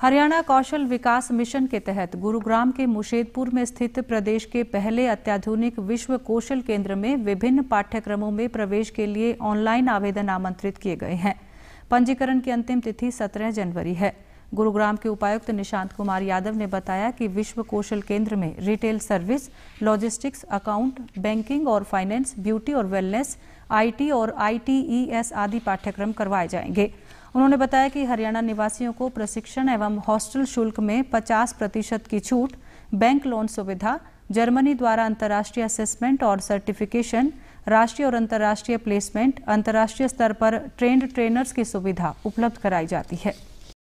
हरियाणा कौशल विकास mission के तहत गुरुग्राम के मुशेदपुर में स्थित प्रदेश के पहले अत्याधुनिक विश्व कौशल केंद्र में विभिन्न पाठ्यक्रमों में प्रवेश के लिए ऑनलाइन आवेदन आमंत्रित किए गए हैं पंजीकरण की अंतिम तिथि 17 जनवरी है गुरुग्राम के उपायुक्त निशांत कुमार यादव ने बताया कि विश्व कौशल केंद्र में retail service logistics account banking और फाइनेंस ब्यूटी और वेलनेस आईटी और आईटीईएस e आदि पाठ्यक्रम करवाए जाएंगे उन्होंने बताया कि हरियाणा निवासियों को प्रशिक्षण एवं हॉस्टल शुल्क में पचास प्रतिशत की छूट बैंक लोन सुविधा जर्मनी द्वारा अंतर्राष्ट्रीय असेसमेंट और सर्टिफिकेशन राष्ट्रीय और अंतर्राष्ट्रीय प्लेसमेंट अंतर्राष्ट्रीय स्तर पर ट्रेंड ट्रेनर्स की सुविधा उपलब्ध कराई जाती है